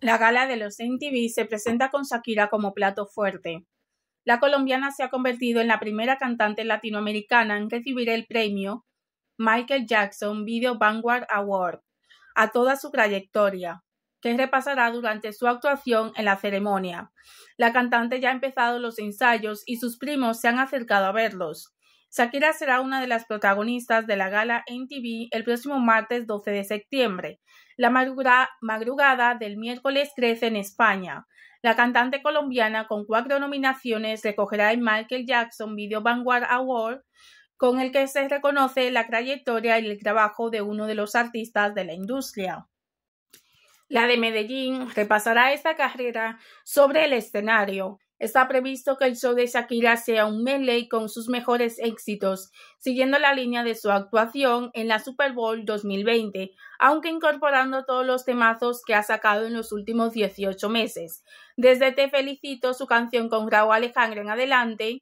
La gala de los MTV se presenta con Shakira como plato fuerte. La colombiana se ha convertido en la primera cantante latinoamericana en recibir el premio Michael Jackson Video Vanguard Award a toda su trayectoria, que repasará durante su actuación en la ceremonia. La cantante ya ha empezado los ensayos y sus primos se han acercado a verlos. Shakira será una de las protagonistas de la gala TV el próximo martes 12 de septiembre, la madrugada del miércoles 13 en España. La cantante colombiana con cuatro nominaciones recogerá el Michael Jackson Video Vanguard Award, con el que se reconoce la trayectoria y el trabajo de uno de los artistas de la industria. La de Medellín repasará esta carrera sobre el escenario, Está previsto que el show de Shakira sea un melee con sus mejores éxitos, siguiendo la línea de su actuación en la Super Bowl 2020, aunque incorporando todos los temazos que ha sacado en los últimos 18 meses. Desde Te Felicito, su canción con Grau Alejandro en adelante,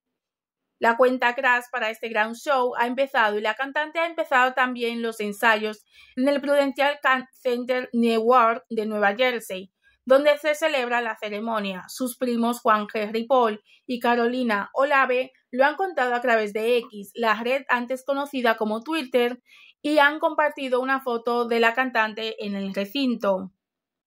la cuenta Crash para este gran show ha empezado y la cantante ha empezado también los ensayos en el Prudential Center Newark de Nueva Jersey donde se celebra la ceremonia. Sus primos Juan Henry Paul y Carolina Olave lo han contado a través de X, la red antes conocida como Twitter, y han compartido una foto de la cantante en el recinto.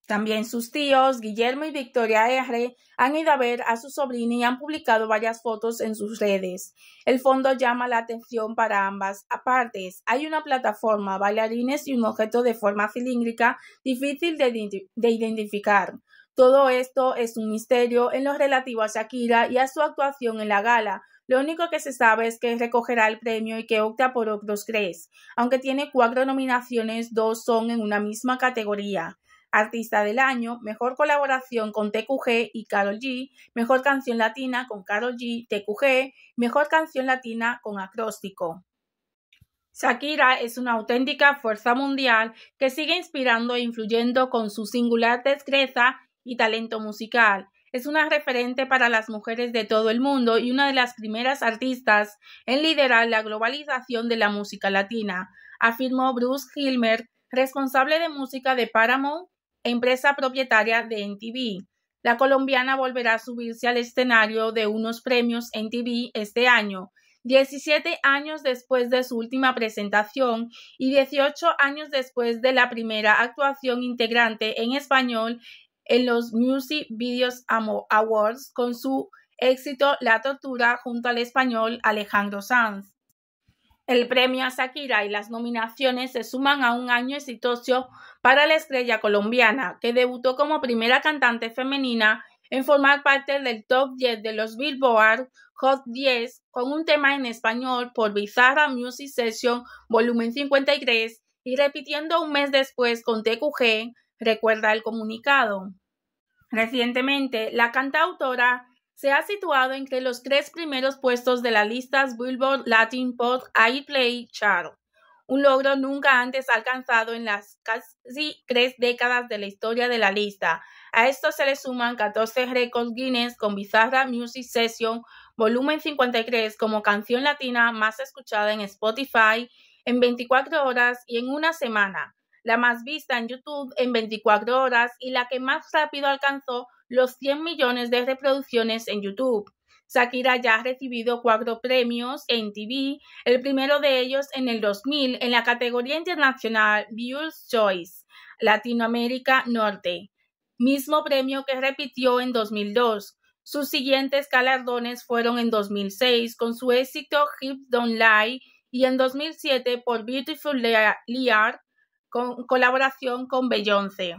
También sus tíos, Guillermo y Victoria R., han ido a ver a su sobrina y han publicado varias fotos en sus redes. El fondo llama la atención para ambas partes. Hay una plataforma, bailarines y un objeto de forma cilíndrica difícil de, de identificar. Todo esto es un misterio en lo relativo a Shakira y a su actuación en la gala, lo único que se sabe es que recogerá el premio y que opta por otros tres, aunque tiene cuatro nominaciones, dos son en una misma categoría. Artista del Año, Mejor Colaboración con TQG y Carol G, Mejor Canción Latina con Carol G, TQG, Mejor Canción Latina con Acróstico. Shakira es una auténtica fuerza mundial que sigue inspirando e influyendo con su singular destreza y talento musical. Es una referente para las mujeres de todo el mundo y una de las primeras artistas en liderar la globalización de la música latina, afirmó Bruce Hilmer, responsable de música de Paramount empresa propietaria de NTV. La colombiana volverá a subirse al escenario de unos premios NTV este año, 17 años después de su última presentación y 18 años después de la primera actuación integrante en español en los Music Videos Awards con su éxito La Tortura junto al español Alejandro Sanz. El premio a Shakira y las nominaciones se suman a un año exitoso para la estrella colombiana, que debutó como primera cantante femenina en formar parte del top 10 de los Billboard Hot 10 con un tema en español por Bizarra Music Session volumen 53 y repitiendo un mes después con TQG, recuerda el comunicado. Recientemente, la cantautora se ha situado entre los tres primeros puestos de las listas Billboard Latin Pop iPlay Chart, un logro nunca antes alcanzado en las casi tres décadas de la historia de la lista. A esto se le suman 14 récords Guinness con Bizarra Music Session volumen 53 como canción latina más escuchada en Spotify en 24 horas y en una semana, la más vista en YouTube en 24 horas y la que más rápido alcanzó los 100 millones de reproducciones en YouTube. Shakira ya ha recibido cuatro premios en TV, el primero de ellos en el 2000 en la categoría internacional Viewers Choice Latinoamérica Norte, mismo premio que repitió en 2002. Sus siguientes galardones fueron en 2006 con su éxito Hip Don't Lie y en 2007 por Beautiful Liar con colaboración con Beyoncé.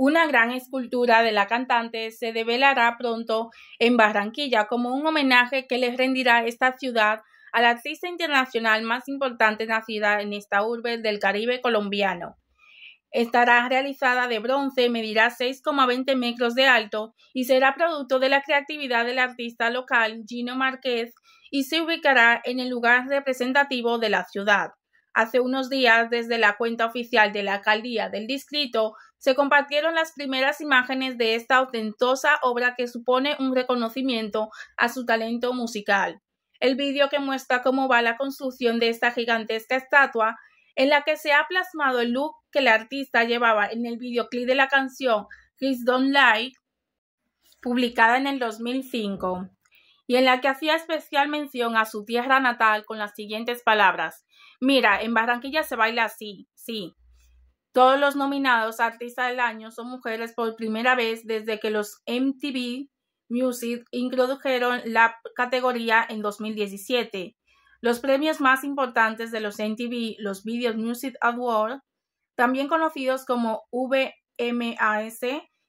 Una gran escultura de la cantante se develará pronto en Barranquilla como un homenaje que le rendirá esta ciudad a la artista internacional más importante nacida en esta urbe del Caribe colombiano. Estará realizada de bronce, medirá 6,20 metros de alto y será producto de la creatividad del artista local Gino Márquez y se ubicará en el lugar representativo de la ciudad. Hace unos días, desde la cuenta oficial de la alcaldía del distrito, se compartieron las primeras imágenes de esta autentosa obra que supone un reconocimiento a su talento musical. El vídeo que muestra cómo va la construcción de esta gigantesca estatua, en la que se ha plasmado el look que la artista llevaba en el videoclip de la canción Chris Don't Like', publicada en el 2005, y en la que hacía especial mención a su tierra natal con las siguientes palabras: Mira, en Barranquilla se baila así, sí. Todos los nominados a Artista del Año son mujeres por primera vez desde que los MTV Music introdujeron la categoría en 2017. Los premios más importantes de los MTV, los Video Music Awards, también conocidos como VMAS,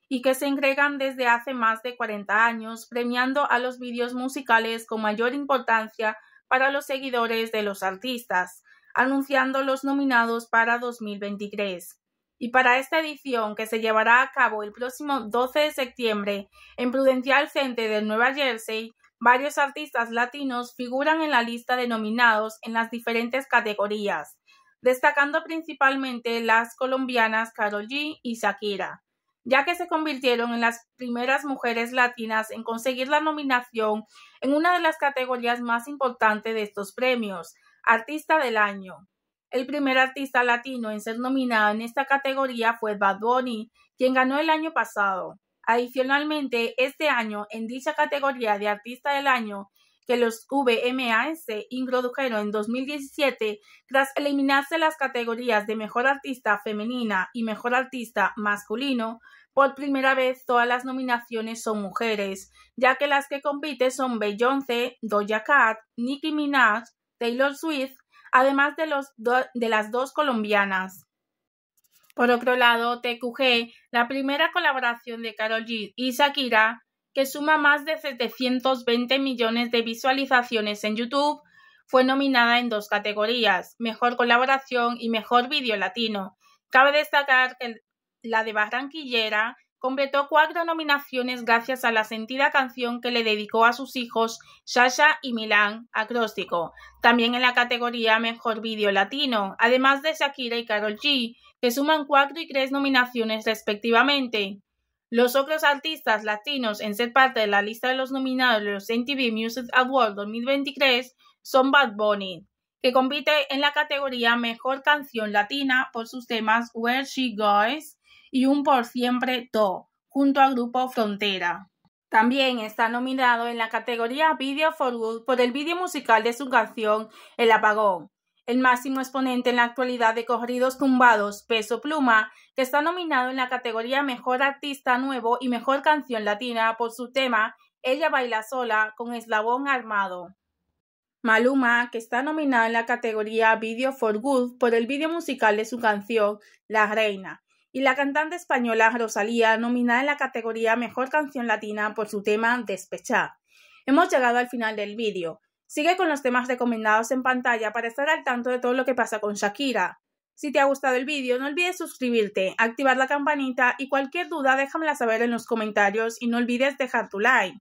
y que se entregan desde hace más de 40 años, premiando a los vídeos musicales con mayor importancia para los seguidores de los artistas, anunciando los nominados para 2023 y para esta edición que se llevará a cabo el próximo 12 de septiembre en Prudential Center de Nueva Jersey, varios artistas latinos figuran en la lista de nominados en las diferentes categorías, destacando principalmente las colombianas Carol G y Shakira, ya que se convirtieron en las primeras mujeres latinas en conseguir la nominación en una de las categorías más importantes de estos premios, Artista del Año. El primer artista latino en ser nominado en esta categoría fue Bad Bunny, quien ganó el año pasado. Adicionalmente, este año, en dicha categoría de Artista del Año, que los VMAs introdujeron en 2017 tras eliminarse las categorías de Mejor Artista Femenina y Mejor Artista Masculino, por primera vez todas las nominaciones son mujeres, ya que las que compiten son Beyoncé, Doja Cat, Nicki Minaj, Taylor Swift, además de, los de las dos colombianas. Por otro lado, TQG, la primera colaboración de Karol G y Shakira, que suma más de 720 millones de visualizaciones en YouTube, fue nominada en dos categorías, Mejor Colaboración y Mejor video Latino. Cabe destacar que la de Barranquillera completó cuatro nominaciones gracias a la sentida canción que le dedicó a sus hijos Sasha y Milán Acróstico, también en la categoría Mejor Video Latino, además de Shakira y Carol G, que suman cuatro y tres nominaciones respectivamente. Los otros artistas latinos en ser parte de la lista de los nominados de los MTV Music Awards 2023 son Bad Bunny, que compite en la categoría Mejor Canción Latina por sus temas Where She Goes, y un Por Siempre To, junto al grupo Frontera. También está nominado en la categoría Video for Good por el vídeo musical de su canción El Apagón. El máximo exponente en la actualidad de corridos tumbados, Peso Pluma, que está nominado en la categoría Mejor Artista Nuevo y Mejor Canción Latina por su tema Ella baila sola con eslabón armado. Maluma, que está nominado en la categoría Video for Good por el vídeo musical de su canción La Reina y la cantante española Rosalía, nominada en la categoría Mejor Canción Latina por su tema Despechá. Hemos llegado al final del vídeo. Sigue con los temas recomendados en pantalla para estar al tanto de todo lo que pasa con Shakira. Si te ha gustado el vídeo, no olvides suscribirte, activar la campanita y cualquier duda déjamela saber en los comentarios y no olvides dejar tu like.